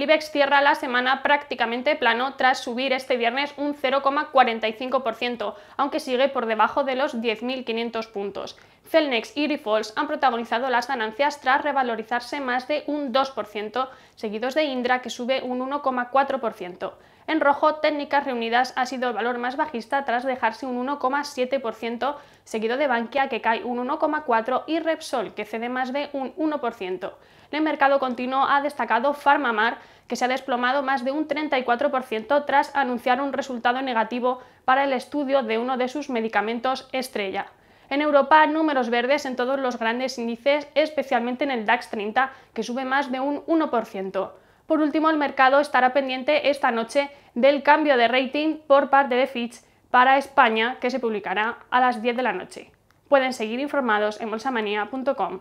el IBEX cierra la semana prácticamente plano tras subir este viernes un 0,45%, aunque sigue por debajo de los 10.500 puntos. Celnex y Grifols han protagonizado las ganancias tras revalorizarse más de un 2%, seguidos de Indra que sube un 1,4%. En rojo, Técnicas Reunidas ha sido el valor más bajista tras dejarse un 1,7%, seguido de Bankia que cae un 1,4% y Repsol que cede más de un 1%. En el mercado continuo ha destacado Farmamar que se ha desplomado más de un 34% tras anunciar un resultado negativo para el estudio de uno de sus medicamentos estrella. En Europa, números verdes en todos los grandes índices, especialmente en el DAX 30, que sube más de un 1%. Por último, el mercado estará pendiente esta noche del cambio de rating por parte de Fitch para España, que se publicará a las 10 de la noche. Pueden seguir informados en bolsamanía.com.